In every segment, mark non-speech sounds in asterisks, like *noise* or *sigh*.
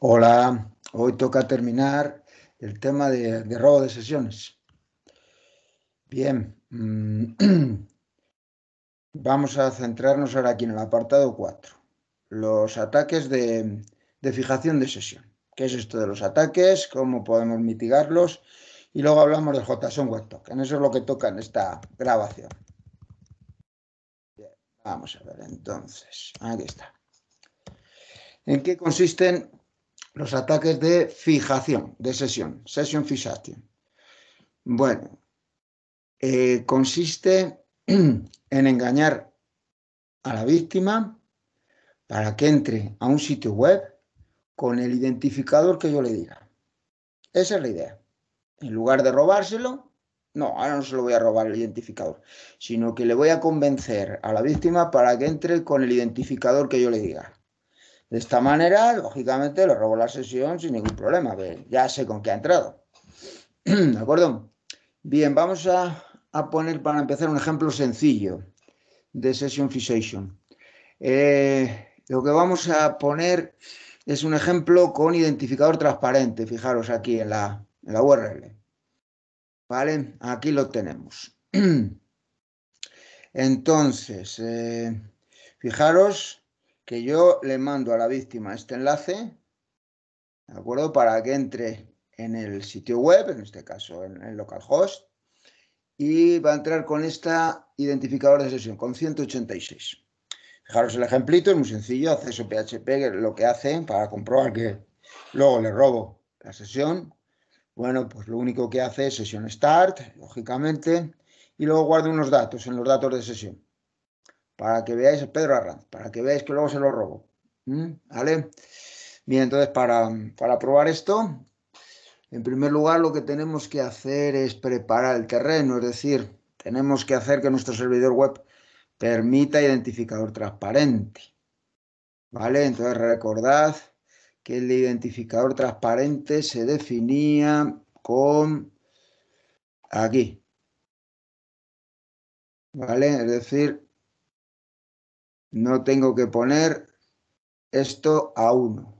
Hola, hoy toca terminar el tema de, robo de sesiones. Bien, mm, *clears throat* vamos a centrarnos ahora aquí en el apartado 4, los ataques de, fijación de sesión. ¿Qué es esto de los ataques? ¿Cómo podemos mitigarlos? Y luego hablamos del JSON Web Token. Eso es lo que toca en esta grabación. vamos a ver entonces. Aquí está. ¿En qué consisten los ataques de fijación, de sesión, session fixation. Bueno, eh, consiste *clears throat* en engañar a la víctima para que entre a un sitio web con el identificador que yo le diga. Esa es la idea. En lugar de robárselo, no, ahora no se lo voy a robar el identificador, sino que le voy a convencer a la víctima para que entre con el identificador que yo le diga. De esta manera, lógicamente, lo robo la sesión sin ningún problema. Ver, ya sé con qué ha entrado. *clears throat* ¿De acuerdo? Bien, vamos a, poner para empezar un ejemplo sencillo de session fixation. Eh, lo que vamos a poner es un ejemplo con identificador transparente. Fijaros aquí en la, URL. ¿Vale? Aquí lo tenemos. *clears throat* Entonces, eh, fijaros que yo le mando a la víctima este enlace, ¿de acuerdo? Para que entre en el sitio web, en este caso en, el localhost, y va a entrar con esta identificador de sesión, con 186. Fijaros el ejemplito, es muy sencillo, acceso PHP, lo que hace para comprobar que luego le robo la sesión. Bueno, pues lo único que hace es sesión start, lógicamente, y luego guarda unos datos en los datos de sesión para que veáis a Pedro Arranz, para que veáis que luego se lo robo. ¿Mm? ¿Vale? Bien, entonces para, para probar esto, en primer lugar lo que tenemos que hacer es preparar el terreno, es decir, tenemos que hacer que nuestro servidor web permita identificador transparente. ¿Vale? Entonces recordad que el identificador transparente se definía con aquí. ¿Vale? Es decir, no tengo que poner esto a uno.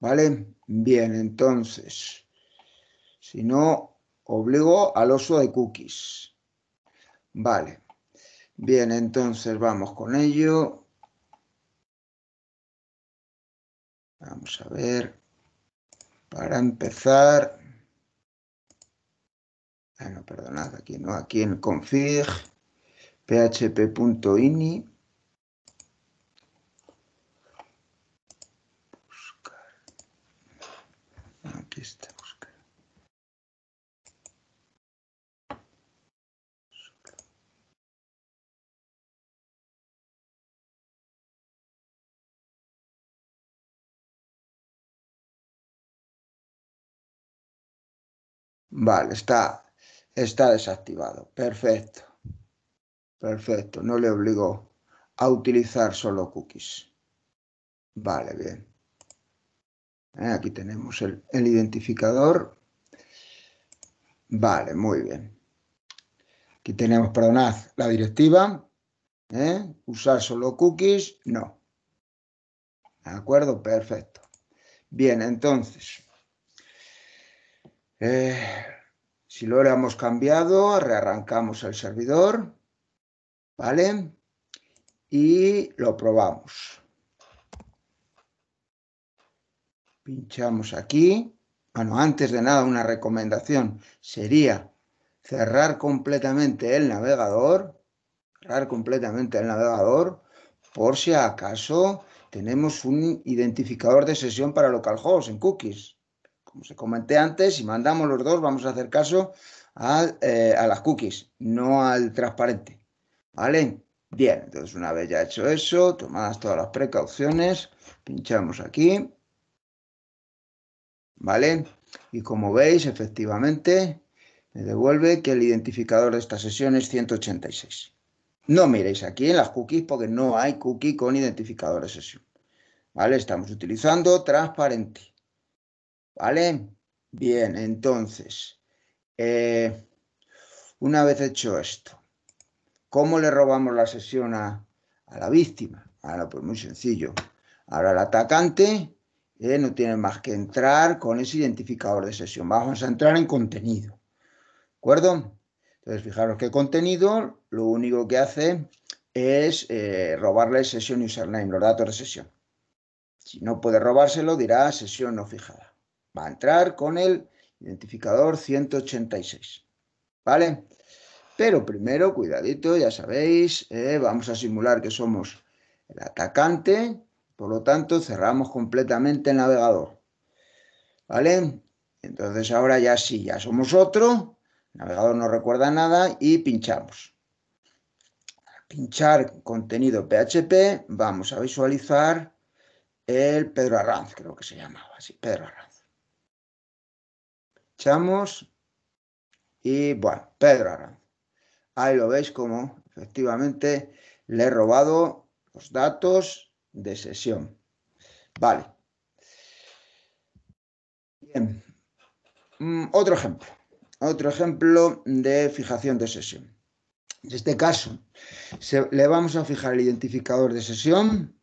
¿Vale? Bien, entonces, si no, obligo al oso de cookies. Vale. Bien, entonces vamos con ello. Vamos a ver. Para empezar. Ah, no, perdonad, aquí no, aquí en config Vale, está, está desactivado. Perfecto. Perfecto. No le obligó a utilizar solo cookies. Vale, bien. ¿Eh? aquí tenemos el, identificador. Vale, muy bien. Aquí tenemos, perdonad, la directiva. ¿Eh? Usar solo cookies, no. ¿De acuerdo? Perfecto. Bien, entonces. Eh, si lo hemos cambiado, rearrancamos el servidor. ¿Vale? Y lo probamos. Pinchamos aquí. Bueno, ah, antes de nada, una recomendación sería cerrar completamente el navegador, cerrar completamente el navegador, por si acaso tenemos un identificador de sesión para localhost en cookies. Como se comenté antes, si mandamos los dos, vamos a hacer caso a, eh, a las cookies, no al transparente. ¿Vale? Bien, entonces una vez ya hecho eso, tomadas todas las precauciones, pinchamos aquí ¿vale? Y como veis, efectivamente, me devuelve que el identificador de esta sesión es 186. No miréis aquí en las cookies porque no hay cookie con identificador de sesión. ¿Vale? Estamos utilizando transparente. ¿Vale? Bien, entonces, eh, una vez hecho esto, ¿cómo le robamos la sesión a, la víctima? Ahora, pues muy sencillo. Ahora el atacante no tiene más que entrar con ese identificador de sesión. Vamos a entrar en contenido. ¿De acuerdo? Entonces, fijaros que contenido lo único que hace es eh, robarle sesión username, los datos de sesión. Si no puede robárselo, dirá sesión no fijada. Va a entrar con el identificador 186. ¿Vale? Pero primero, cuidadito, ya sabéis, eh, vamos a simular que somos el atacante por lo tanto, cerramos completamente el navegador. ¿Vale? Entonces ahora ya sí, ya somos otro. El navegador no recuerda nada y pinchamos. pinchar contenido PHP, vamos a visualizar el Pedro Arranz, creo que se llamaba así, Pedro Arranz. Pinchamos y bueno, Pedro Arranz. Ahí lo veis como efectivamente le he robado los datos de sesión. Vale. Bien. Mm, otro ejemplo. Otro ejemplo de fijación de sesión. En este caso, le vamos a fijar el identificador de sesión,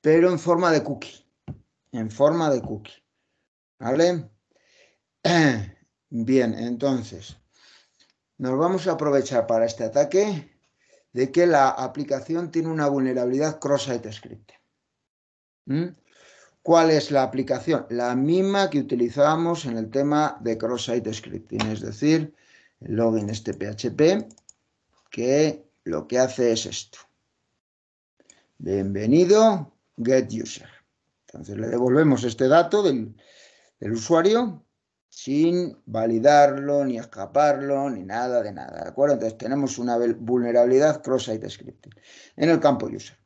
pero en forma de cookie. En forma de cookie. ¿Vale? *clears throat* Bien, entonces, nos vamos a aprovechar para este ataque de que la aplicación tiene una vulnerabilidad cross-site script. ¿Mm? ¿Cuál es la aplicación? La misma que utilizábamos en el tema de cross-site scripting, es decir, el login este PHP, que lo que hace es esto. Bienvenido, get user. Entonces le devolvemos este dato del, usuario sin validarlo, ni escaparlo, ni nada de nada, ¿de acuerdo? Entonces tenemos una vulnerabilidad cross-site scripting en el campo user.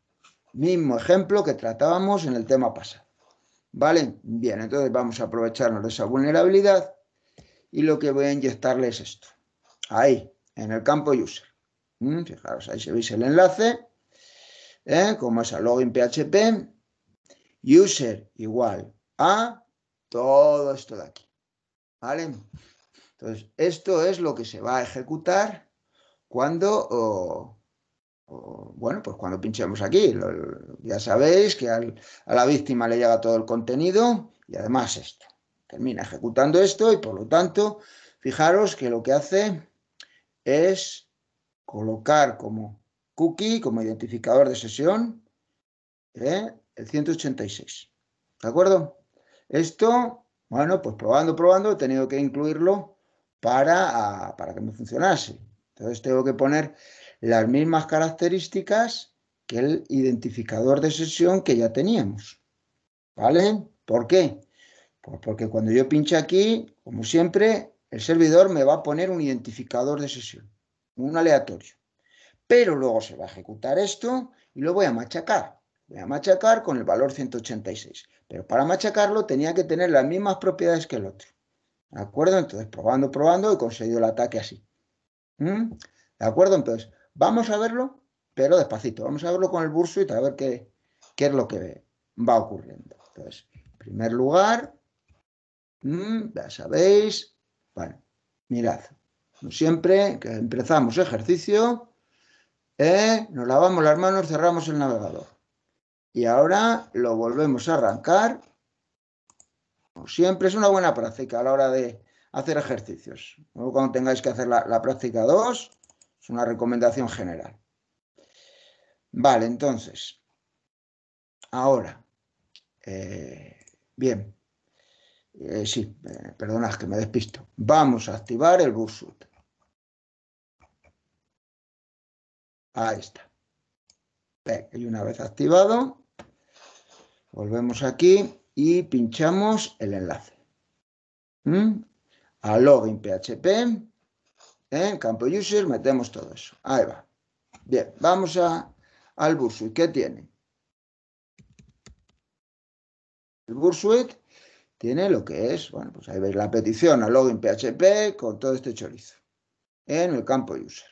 Mismo ejemplo que tratábamos en el tema pasado. ¿Vale? Bien, entonces vamos a aprovecharnos de esa vulnerabilidad y lo que voy a inyectarle es esto. Ahí, en el campo user. ¿Mm? Fijaros, ahí se veis el enlace. ¿eh? Como es a login PHP. User igual a todo esto de aquí. ¿Vale? Entonces, esto es lo que se va a ejecutar cuando... Oh, bueno, pues cuando pinchemos aquí. ya sabéis que a la víctima le llega todo el contenido y además esto. Termina ejecutando esto y por lo tanto, fijaros que lo que hace es colocar como cookie, como identificador de sesión, ¿eh? el 186. ¿De acuerdo? Esto, bueno, pues probando, probando, he tenido que incluirlo para, para que me funcionase. Entonces tengo que poner las mismas características que el identificador de sesión que ya teníamos. ¿Vale? ¿Por qué? Pues porque cuando yo pinche aquí, como siempre, el servidor me va a poner un identificador de sesión, un aleatorio. Pero luego se va a ejecutar esto y lo voy a machacar. Voy a machacar con el valor 186. Pero para machacarlo tenía que tener las mismas propiedades que el otro. ¿De acuerdo? Entonces, probando, probando, he conseguido el ataque así. ¿Mm? ¿De acuerdo? Entonces, Vamos a verlo, pero despacito. Vamos a verlo con el y a ver qué, es lo que va ocurriendo. Entonces, en primer lugar, mm, ya sabéis, bueno, mirad, como siempre, que empezamos ejercicio, eh, nos lavamos las manos, cerramos el navegador. Y ahora lo volvemos a arrancar. Como siempre, es una buena práctica a la hora de hacer ejercicios. cuando tengáis que hacer la, la práctica 2, es una recomendación general. Vale, entonces, ahora, eh, bien, eh, sí, eh, perdonad que me despisto. Vamos a activar el bootstrap. Ahí está. Y una vez activado, volvemos aquí y pinchamos el enlace. Al ¿Mm? A login PHP. ¿Eh? En campo user metemos todo eso. Ahí va. Bien, vamos al Bursuit. ¿Qué tiene? El Bursuit tiene lo que es, bueno, pues ahí veis la petición a login PHP con todo este chorizo en el campo user.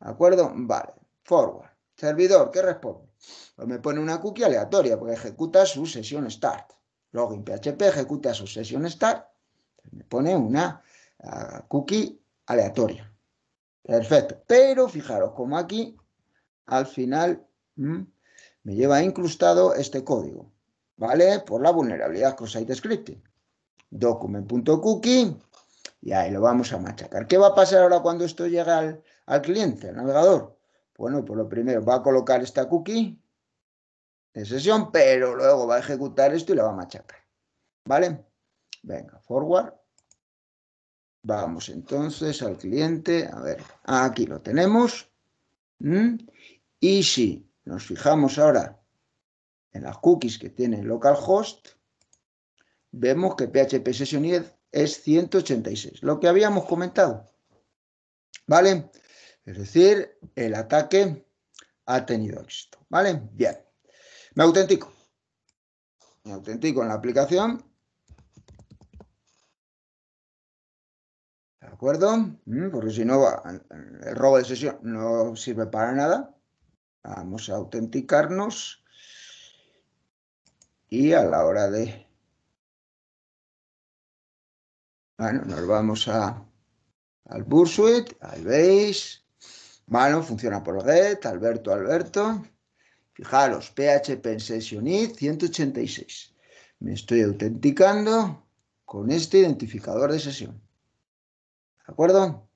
¿De acuerdo? Vale. Forward. Servidor, ¿qué responde? Pues me pone una cookie aleatoria porque ejecuta su sesión start. Login PHP ejecuta su sesión start. Me pone una ah, cookie aleatoria. Perfecto. Pero fijaros, como aquí, al final, mm, me lleva incrustado este código, ¿vale? Por la vulnerabilidad os site scripting. Document.cookie, y ahí lo vamos a machacar. ¿Qué va a pasar ahora cuando esto llega al, al cliente, al navegador? Bueno, pues lo primero, va a colocar esta cookie de sesión, pero luego va a ejecutar esto y la va a machacar. ¿Vale? Venga, forward. Vamos entonces al cliente, a ver, aquí lo tenemos. Y si nos fijamos ahora en las cookies que tiene localhost, vemos que PHP Session 10 es 186, lo que habíamos comentado. ¿Vale? Es decir, el ataque ha tenido éxito. ¿Vale? Bien. Me autentico. Me autentico en la aplicación acuerdo? Mm, porque si no, el robo de sesión no sirve para nada. Vamos a autenticarnos. Y a la hora de... Bueno, nos vamos al Bursuit, ahí veis. Bueno, funciona por red, Alberto, Alberto. Fijaros, PHP en Session ID 186. Me estoy autenticando con este identificador de sesión. ¿De acuerdo?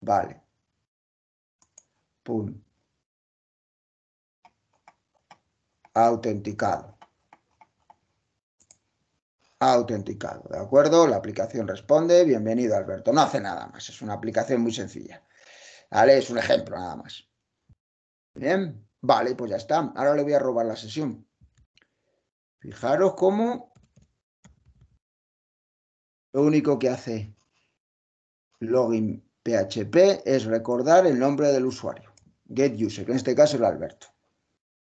Vale. Pum. Autenticado. Autenticado, ¿de acuerdo? La aplicación responde, bienvenido Alberto. No hace nada más, es una aplicación muy sencilla. ¿Vale? Es un ejemplo nada más. Bien, vale, pues ya está. Ahora le voy a robar la sesión. Fijaros cómo lo único que hace login PHP es recordar el nombre del usuario, GetUser, que en este caso es Alberto.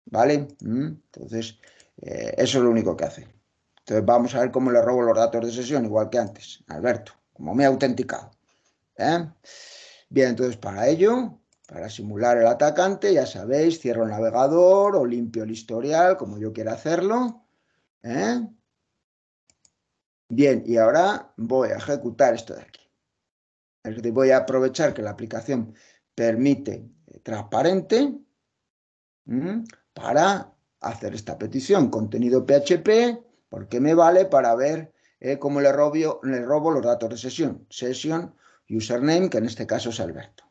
¿Vale? Mm, entonces, eh, eso es lo único que hace. Entonces, vamos a ver cómo le robo los datos de sesión, igual que antes, Alberto, como me he autenticado. ¿eh? Bien, entonces, para ello, para simular el atacante, ya sabéis, cierro el navegador o limpio el historial, como yo quiera hacerlo. ¿eh? Bien, y ahora voy a ejecutar esto de aquí. Es decir, voy a aprovechar que la aplicación permite eh, transparente para hacer esta petición. Contenido PHP, porque me vale para ver eh, cómo le, le robo los datos de sesión. Sesión, username, que en este caso es Alberto.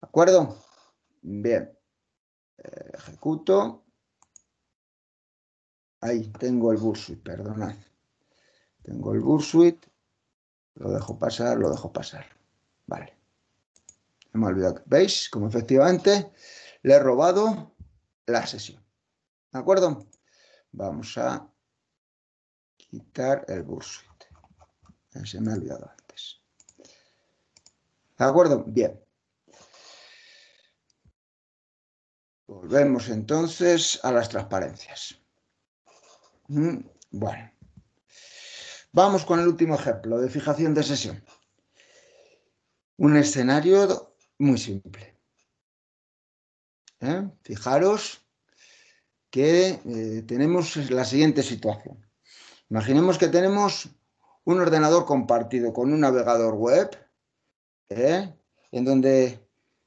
¿De acuerdo? Bien. Eh, ejecuto. Ahí tengo el Bursuit, perdonad. Tengo el Bursuit. Lo dejo pasar, lo dejo pasar. Vale. me Hemos olvidado. ¿Veis? Como efectivamente le he robado la sesión. ¿De acuerdo? Vamos a quitar el bullshit. Se me ha olvidado antes. ¿De acuerdo? Bien. Volvemos entonces a las transparencias. Mm, bueno. Vamos con el último ejemplo de fijación de sesión. Un escenario muy simple. ¿Eh? Fijaros que eh, tenemos la siguiente situación. Imaginemos que tenemos un ordenador compartido con un navegador web ¿eh? en donde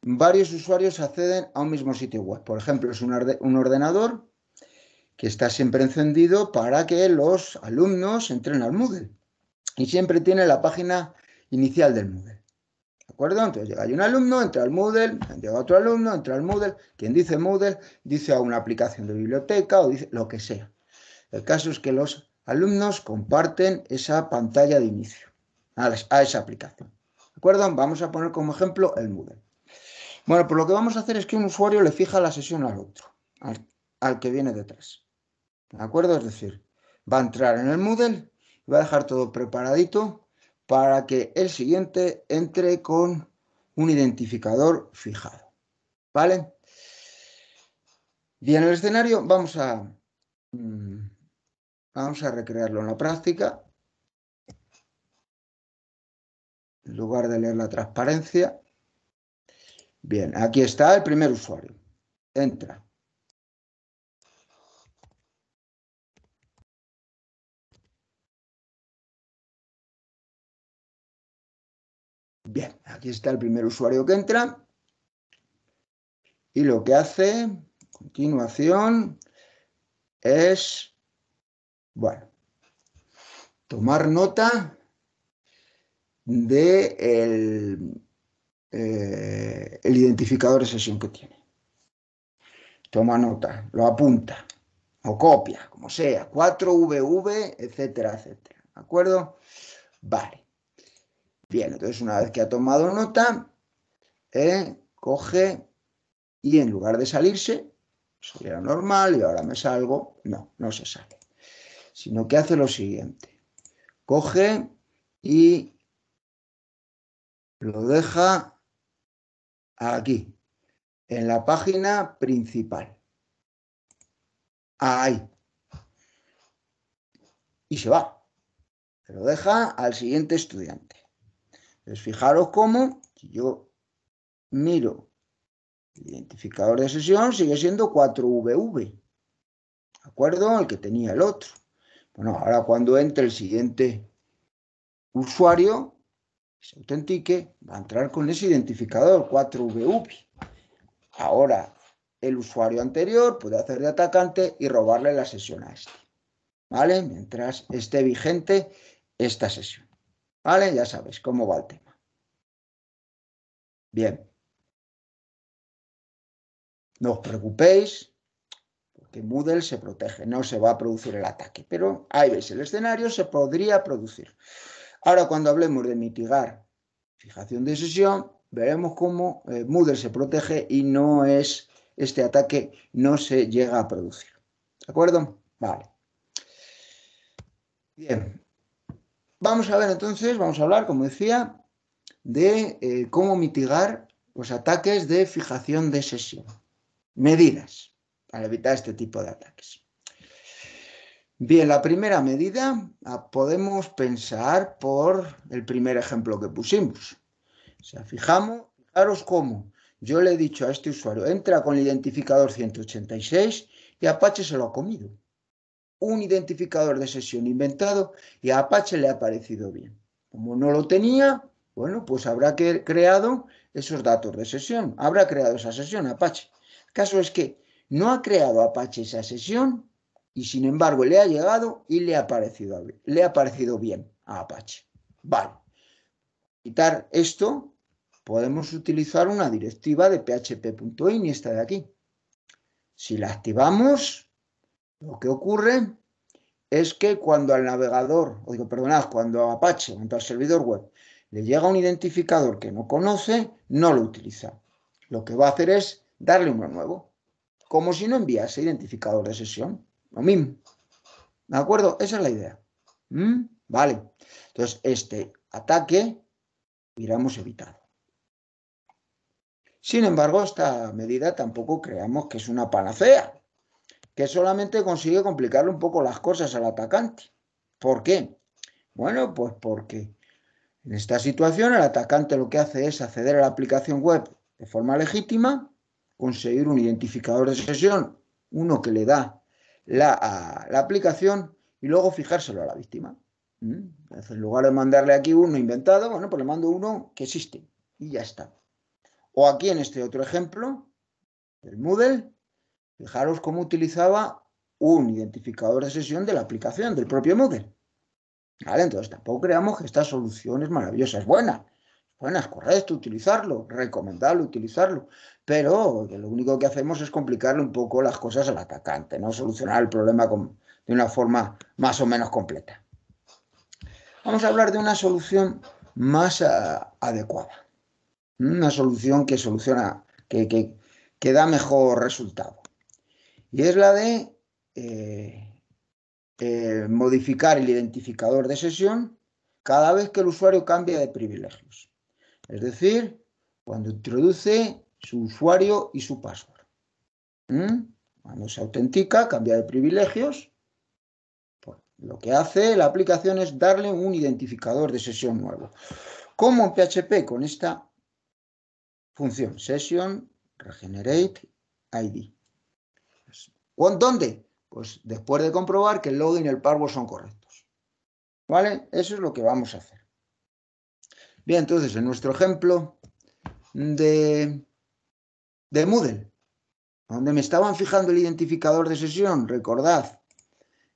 varios usuarios acceden a un mismo sitio web. Por ejemplo, es un ordenador que está siempre encendido para que los alumnos entren al Moodle y siempre tiene la página inicial del Moodle. ¿De acuerdo? Entonces llega un alumno, entra al Moodle, llega otro alumno, entra al Moodle. Quien dice Moodle dice a una aplicación de biblioteca o dice lo que sea. El caso es que los alumnos comparten esa pantalla de inicio a, esa aplicación. ¿De acuerdo? Vamos a poner como ejemplo el Moodle. Bueno, pues lo que vamos a hacer es que un usuario le fija la sesión al otro, al, al que viene detrás. ¿De acuerdo? Es decir, va a entrar en el Moodle, va a dejar todo preparadito para que el siguiente entre con un identificador fijado. ¿Vale? Bien, el escenario vamos a, mm, vamos a recrearlo en la práctica. En lugar de leer la transparencia. Bien, aquí está el primer usuario. Entra. Bien, aquí está el primer usuario que entra. Y lo que hace a continuación es, bueno, tomar nota de el, eh, el identificador de sesión que tiene. Toma nota, lo apunta o copia, como sea, 4VV, etcétera, etcétera. ¿De acuerdo? Vale. Bien, entonces una vez que ha tomado nota, eh, coge y en lugar de salirse, saliera normal y ahora me salgo, no, no se sale. Sino que hace lo siguiente, coge y lo deja aquí, en la página principal. Ahí. Y se va. lo deja al siguiente estudiante. Entonces, fijaros cómo, si yo miro el identificador de sesión, sigue siendo 4VV, ¿de acuerdo? El que tenía el otro. Bueno, ahora cuando entre el siguiente usuario, se autentique, va a entrar con ese identificador 4VV. Ahora, el usuario anterior puede hacer de atacante y robarle la sesión a este. ¿Vale? Mientras esté vigente esta sesión. ¿Vale? Ya sabéis cómo va el tema. Bien. No os preocupéis, porque Moodle se protege, no se va a producir el ataque. Pero ahí veis, el escenario se podría producir. Ahora, cuando hablemos de mitigar fijación de sesión, veremos cómo eh, Moodle se protege y no es este ataque no se llega a producir. ¿De acuerdo? Vale. Bien, Vamos a ver entonces, vamos a hablar, como decía, de eh, cómo mitigar los pues, ataques de fijación de sesión. Medidas para evitar este tipo de ataques. Bien, la primera medida ah, podemos pensar por el primer ejemplo que pusimos. O sea, fijamos, fijaros cómo. Yo le he dicho a este usuario, entra con el identificador 186 y Apache se lo ha comido un identificador de sesión inventado y a Apache le ha parecido bien. Como no lo tenía, bueno, pues habrá creado esos datos de sesión, habrá creado esa sesión Apache. El caso es que no ha creado Apache esa sesión y sin embargo le ha llegado y le ha parecido, le ha parecido bien a Apache. Vale. Quitar esto, podemos utilizar una directiva de php.in, esta de aquí. Si la activamos, lo que ocurre es que cuando al navegador, o digo, perdonad, cuando Apache, cuando al servidor web, le llega un identificador que no conoce, no lo utiliza. Lo que va a hacer es darle uno nuevo, como si no enviase identificador de sesión. Lo mismo. ¿De acuerdo? Esa es la idea. ¿Mm? Vale. Entonces, este ataque miramos evitado. Sin embargo, esta medida tampoco creamos que es una panacea que solamente consigue complicarle un poco las cosas al atacante. ¿Por qué? Bueno, pues porque en esta situación el atacante lo que hace es acceder a la aplicación web de forma legítima, conseguir un identificador de sesión, uno que le da la, a, la aplicación y luego fijárselo a la víctima. ¿Mm? Entonces, en lugar de mandarle aquí uno inventado, bueno, pues le mando uno que existe y ya está. O aquí en este otro ejemplo, el Moodle, Fijaros cómo utilizaba un identificador de sesión de la aplicación, del propio Moodle. Entonces tampoco creamos que esta solución es maravillosa, es buena. Buena, es correcto utilizarlo, recomendable utilizarlo, pero lo único que hacemos es complicarle un poco las cosas al atacante, no solucionar el problema de una forma más o menos completa. Vamos a hablar de una solución más ah, adecuada, una solución que soluciona, que da mejor resultado y es la de eh, eh, modificar el identificador de sesión cada vez que el usuario cambia de privilegios. Es decir, cuando introduce su usuario y su password. ¿Mm? Cuando se autentica, cambia de privilegios, pues, lo que hace la aplicación es darle un identificador de sesión nuevo. ¿Cómo en PHP con esta función, session regenerate ID dónde? Pues después de comprobar que el login y el password son correctos. ¿Vale? Eso es lo que vamos a hacer. Bien, entonces en nuestro ejemplo de, de Moodle, donde me estaban fijando el identificador de sesión, recordad,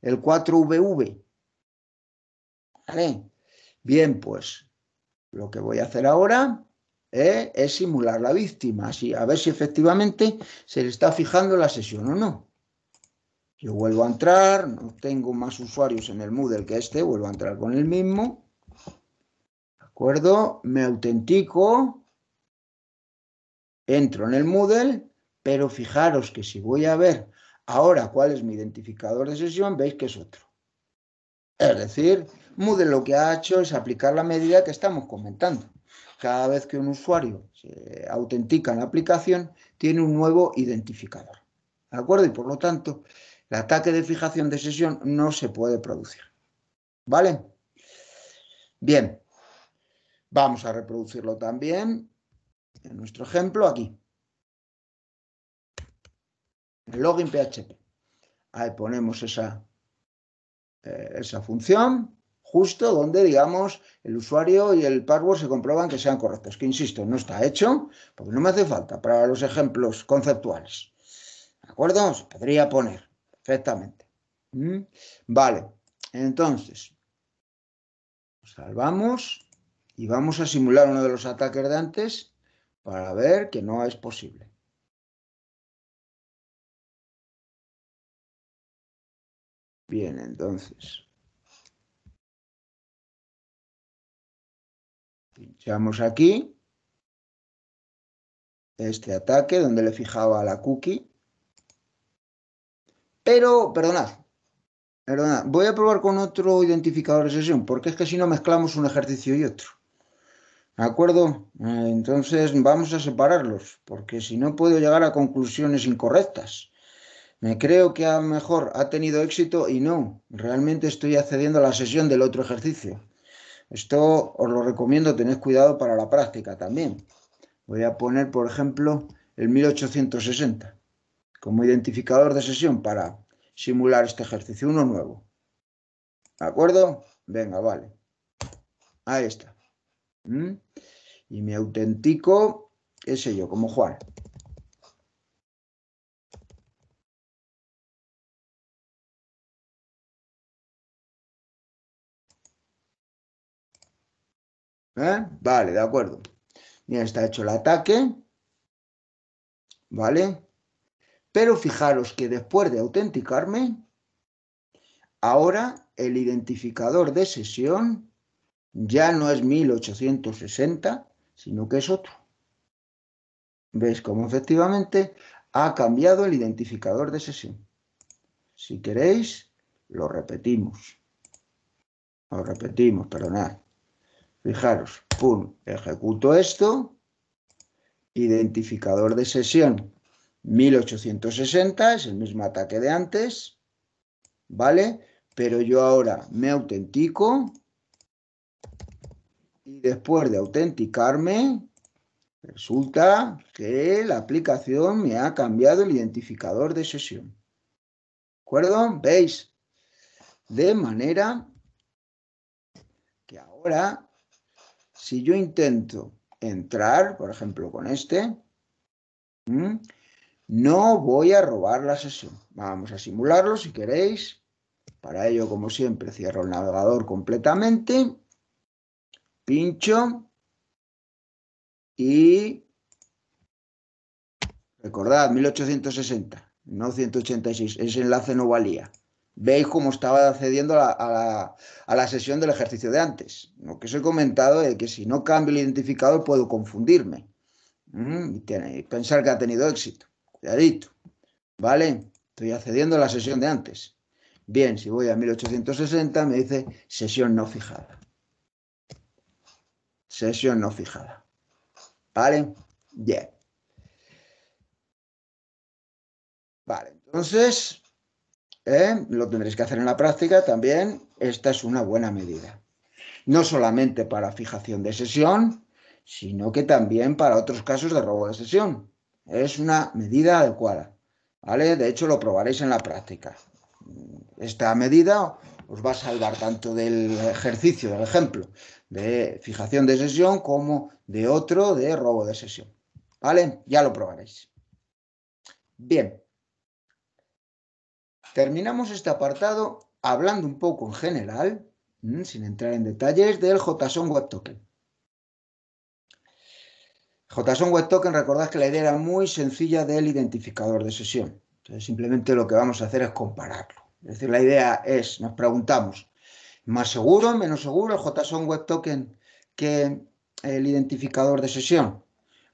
el 4VV. ¿Vale? Bien, pues lo que voy a hacer ahora eh, es simular la víctima, así, a ver si efectivamente se le está fijando la sesión o no. Yo vuelvo a entrar, no tengo más usuarios en el Moodle que este, vuelvo a entrar con el mismo. ¿De acuerdo? Me autentico. Entro en el Moodle, pero fijaros que si voy a ver ahora cuál es mi identificador de sesión, veis que es otro. Es decir, Moodle lo que ha hecho es aplicar la medida que estamos comentando. Cada vez que un usuario se autentica en la aplicación, tiene un nuevo identificador. ¿De acuerdo? Y por lo tanto, el ataque de fijación de sesión no se puede producir. ¿Vale? Bien, vamos a reproducirlo también en nuestro ejemplo aquí. Login PHP. Ahí ponemos esa, eh, esa función justo donde, digamos, el usuario y el password se comprueban que sean correctos. Que, insisto, no está hecho, porque no me hace falta para los ejemplos conceptuales. ¿De acuerdo? Se podría poner perfectamente. ¿Mm? Vale, entonces, salvamos y vamos a simular uno de los ataques de antes para ver que no es posible. Bien, entonces. Pinchamos aquí. Este ataque donde le fijaba la cookie. Pero, perdonad, voy a probar con otro identificador de sesión, porque es que si no mezclamos un ejercicio y otro. ¿De acuerdo? Eh, entonces vamos a separarlos, porque si no puedo llegar a conclusiones incorrectas. Me creo que a lo mejor ha tenido éxito y no, realmente estoy accediendo a la sesión del otro ejercicio. Esto os lo recomiendo, tened cuidado para la práctica también. Voy a poner, por ejemplo, el 1860 como identificador de sesión para simular este ejercicio, uno nuevo. ¿De acuerdo? Venga, vale. Ahí está. ¿Mm? Y me autentico, qué sé yo, como Juan. ¿Eh? Vale, de acuerdo. Ya está hecho el ataque. ¿Vale? Pero fijaros que después de autenticarme, ahora el identificador de sesión ya no es 1860, sino que es otro. ¿Veis cómo efectivamente ha cambiado el identificador de sesión? Si queréis, lo repetimos. Lo repetimos, perdonad. Fijaros, pum, ejecuto esto, identificador de sesión 1860 es el mismo ataque de antes, ¿vale? Pero yo ahora me autentico y después de autenticarme resulta que la aplicación me ha cambiado el identificador de sesión. ¿De acuerdo? ¿Veis? De manera que ahora, si yo intento entrar, por ejemplo, con este, no voy a robar la sesión. Vamos a simularlo si queréis. Para ello, como siempre, cierro el navegador completamente. Pincho. Y recordad, 1860, no 186. Ese enlace no valía. Veis cómo estaba accediendo a la, sesión del ejercicio de antes. Lo que os he comentado es que si no cambio el identificador puedo confundirme mm, y pensar que ha tenido éxito. Cuidadito. ¿Vale? Estoy accediendo a la sesión de antes. Bien, si voy a 1860 me dice sesión no fijada. Sesión no fijada. ¿Vale? Bien. Vale, entonces ¿eh? lo tendréis que hacer en la práctica también. Esta es una buena medida. No solamente para fijación de sesión, sino que también para otros casos de robo de sesión. Es una medida adecuada, ¿vale? De hecho, lo probaréis en la práctica. Esta medida os va a salvar tanto del ejercicio, del ejemplo, de fijación de sesión, como de otro de robo de sesión, ¿vale? Ya lo probaréis. Bien. Terminamos este apartado hablando un poco en general, sin entrar en detalles, del JSON Web Token. JSON Web Token, recordad que la idea era muy sencilla del identificador de sesión. Entonces, simplemente lo que vamos a hacer es compararlo. Es decir, la idea es, nos preguntamos, ¿más seguro, menos seguro el JSON Web Token que el identificador de sesión?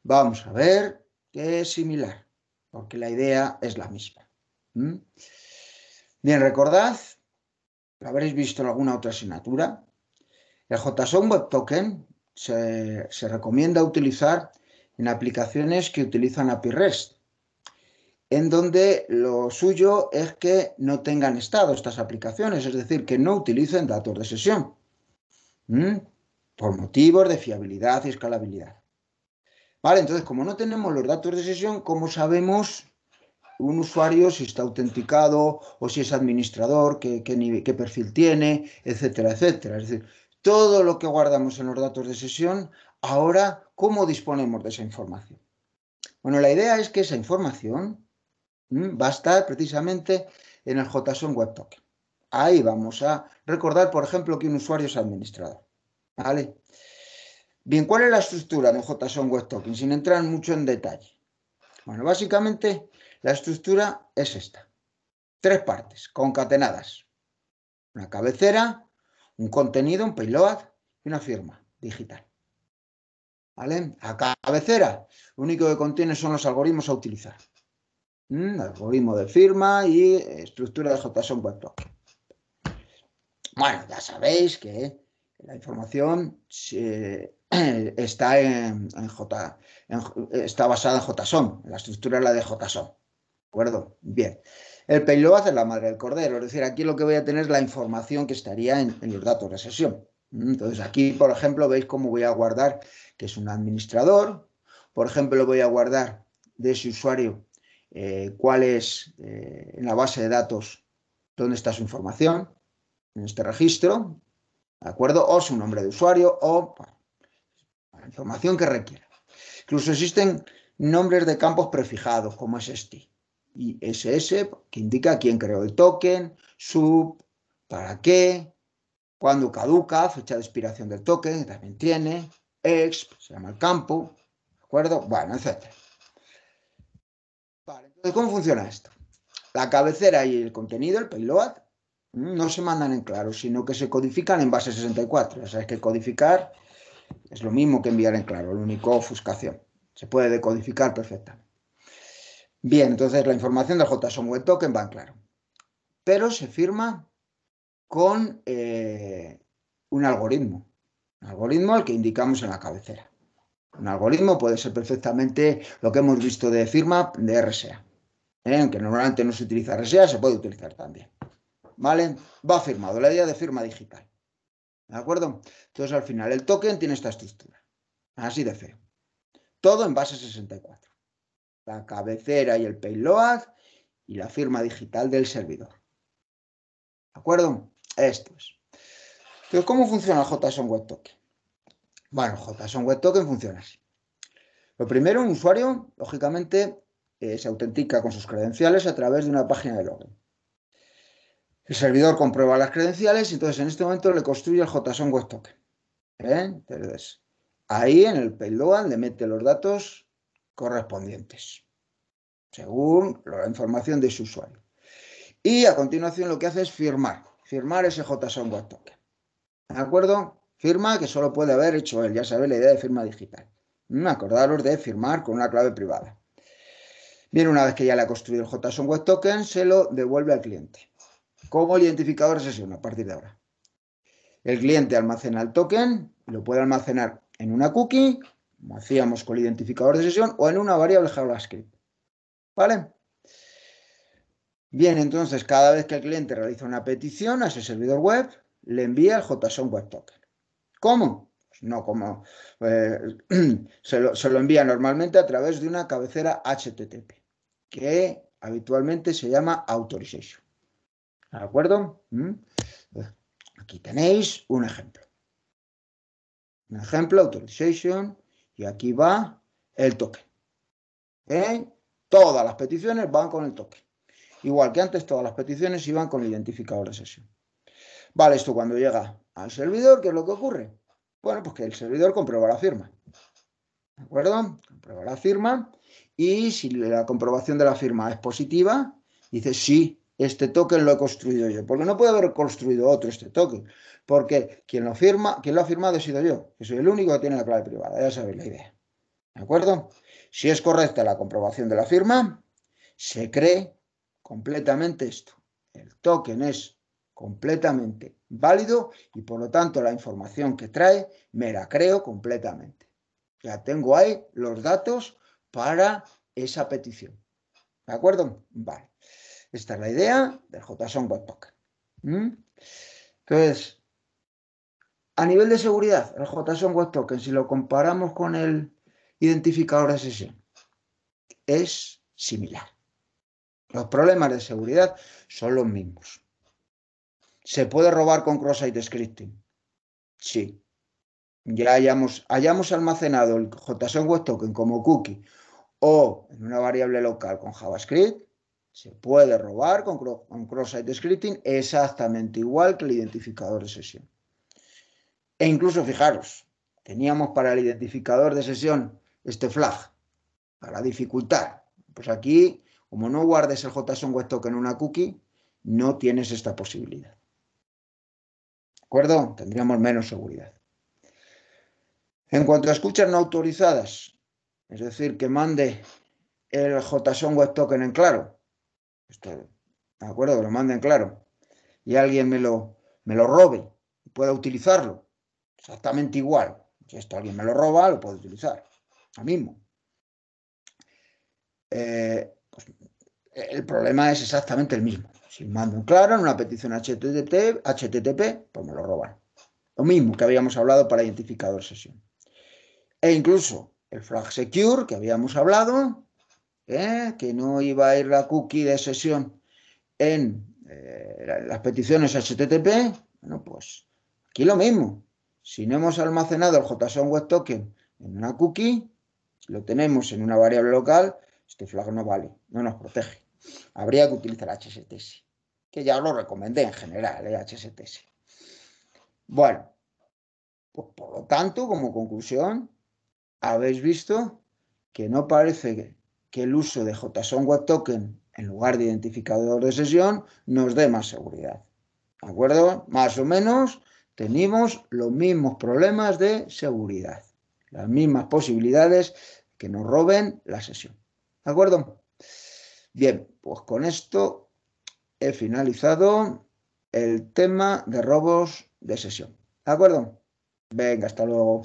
Vamos a ver que es similar, porque la idea es la misma. ¿Mm? Bien, recordad, lo habréis visto en alguna otra asignatura, el JSON Web Token se, se recomienda utilizar en aplicaciones que utilizan API REST, en donde lo suyo es que no tengan estado estas aplicaciones, es decir, que no utilicen datos de sesión, por motivos de fiabilidad y escalabilidad. Vale, entonces, como no tenemos los datos de sesión, ¿cómo sabemos un usuario si está autenticado o si es administrador, qué, qué perfil tiene, etcétera, etcétera? Es decir, todo lo que guardamos en los datos de sesión ahora ¿Cómo disponemos de esa información? Bueno, la idea es que esa información va a estar precisamente en el JSON Web Token. Ahí vamos a recordar, por ejemplo, que un usuario es administrador. ¿Vale? Bien, ¿cuál es la estructura de un JSON Web Token? Sin entrar mucho en detalle. Bueno, básicamente la estructura es esta. Tres partes concatenadas. Una cabecera, un contenido, un payload y una firma digital. ¿vale? A cabecera, lo único que contiene son los algoritmos a utilizar. Mm, algoritmo de firma y estructura de JSON Bueno, ya sabéis que la información eh, *clears throat* está, en, está basada en JSON, la estructura es la de JSON. ¿De acuerdo? Bien. El payload es la madre del cordero, es decir, aquí lo que voy a tener es la información que estaría en los datos de sesión. Entonces aquí, por ejemplo, veis cómo voy a guardar que es un administrador. Por ejemplo, voy a guardar de ese usuario eh, cuál es eh, en la base de datos dónde está su información, en este registro, ¿de acuerdo? O su nombre de usuario o la información que requiera. Incluso existen nombres de campos prefijados, como es este, y SS, que indica quién creó el token, sub, para qué, cuando caduca, fecha de expiración del token, también tiene, exp, pues, se llama el campo, ¿de acuerdo? Bueno, etc. Vale, entonces, ¿cómo funciona esto? La cabecera y el contenido, el payload, mm, no se mandan en claro, sino que se codifican en base 64. Ya sabes que codificar es lo mismo que enviar en claro, la única ofuscación. Se puede decodificar perfectamente. Bien, entonces la información del JSON Web Token va en claro. Pero se firma con eh, un algoritmo, un algoritmo al que indicamos en la cabecera. Un algoritmo puede ser perfectamente lo que hemos visto de firma de RSA. ¿Eh? Aunque normalmente no se utiliza RSA, se puede utilizar también. ¿Vale? Va firmado, la idea de firma digital. ¿De acuerdo? Entonces, al final, el token tiene esta estructura. Así de feo. Todo en base 64. La cabecera y el payload y la firma digital del servidor. ¿De acuerdo? Esto es. Entonces, pues. ¿cómo funciona JSON Web Token? Bueno, JSON Web Token funciona así. Lo primero, un usuario, lógicamente, eh, se autentica con sus credenciales a través de una página de login. El servidor comprueba las credenciales y entonces en este momento le construye el JSON Web Token. ¿Eh? Entonces, ahí en el payload le mete los datos correspondientes, según la información de su usuario. Y a continuación lo que hace es firmar firmar ese JSON Web Token. ¿De acuerdo? Firma que solo puede haber hecho él, ya sabéis la idea de firma digital. Acordaros de firmar con una clave privada. Bien, una vez que ya le ha construido el JSON Web Token, se lo devuelve al cliente como el identificador de sesión a partir de ahora. El cliente almacena el token, lo puede almacenar en una cookie, como hacíamos con el identificador de sesión, o en una variable JavaScript. ¿Vale? Bien, entonces cada vez que el cliente realiza una petición a ese servidor web, le envía el JSON Web Token. ¿Cómo? Pues no como eh, *clears throat* se, lo, envía normalmente a través de una cabecera HTTP, que habitualmente se llama Authorization. ¿De acuerdo? ¿Mm? Aquí tenéis un ejemplo. Un ejemplo, Authorization, y aquí va el token. ¿Eh? Todas las peticiones van con el token. Igual que antes, todas las peticiones iban con el identificador de sesión. Vale, esto cuando llega al servidor, ¿qué es lo que ocurre? Bueno, pues que el servidor comprueba la firma. ¿De acuerdo? Comprueba la firma y si la comprobación de la firma es positiva, dice sí, este token lo he construido yo. Porque no puede haber construido otro este token. Porque quien lo firma, quien lo ha firmado he sido yo, que soy el único que tiene la clave privada. Ya sabéis la idea. ¿De acuerdo? Si es correcta la comprobación de la firma, se cree completamente esto. El token es completamente válido y por lo tanto la información que trae me la creo completamente. Ya tengo ahí los datos para esa petición. ¿De acuerdo? Vale. Esta es la idea del JSON Web Token. ¿Mm? Entonces, a nivel de seguridad, el JSON Web Token, si lo comparamos con el identificador de sesión, es similar. Los problemas de seguridad son los mismos. ¿Se puede robar con cross-site scripting? Sí. Ya hayamos, hayamos almacenado el JSON Web Token como cookie o en una variable local con JavaScript, se puede robar con, con cross-site scripting exactamente igual que el identificador de sesión. E incluso, fijaros, teníamos para el identificador de sesión este flag, para dificultar. Pues aquí como no guardes el JSON Web Token en una cookie, no tienes esta posibilidad. ¿De acuerdo? Tendríamos menos seguridad. En cuanto a escuchas no autorizadas, es decir, que mande el JSON Web Token en claro, ¿de acuerdo? lo mande en claro y alguien me lo, me lo robe y pueda utilizarlo, exactamente igual. Si esto alguien me lo roba, lo puedo utilizar, lo mismo. Eh, el problema es exactamente el mismo. Si mando un claro en una petición HTTP, HTTP, pues me lo roban. Lo mismo que habíamos hablado para identificador sesión. E incluso el flag secure que habíamos hablado, ¿eh? que no iba a ir la cookie de sesión en eh, las peticiones HTTP, bueno, pues aquí lo mismo. Si no hemos almacenado el JSON Web Token en una cookie, lo tenemos en una variable local, este flag no vale, no nos protege habría que utilizar HSTS, que ya lo recomendé en general, el eh, HSTS. Bueno, pues por lo tanto, como conclusión, habéis visto que no parece que el uso de JSON Web Token en lugar de identificador de sesión nos dé más seguridad. ¿De acuerdo? Más o menos tenemos los mismos problemas de seguridad, las mismas posibilidades que nos roben la sesión. ¿De acuerdo? Bien, pues con esto he finalizado el tema de robos de sesión. ¿De acuerdo? Venga, hasta luego.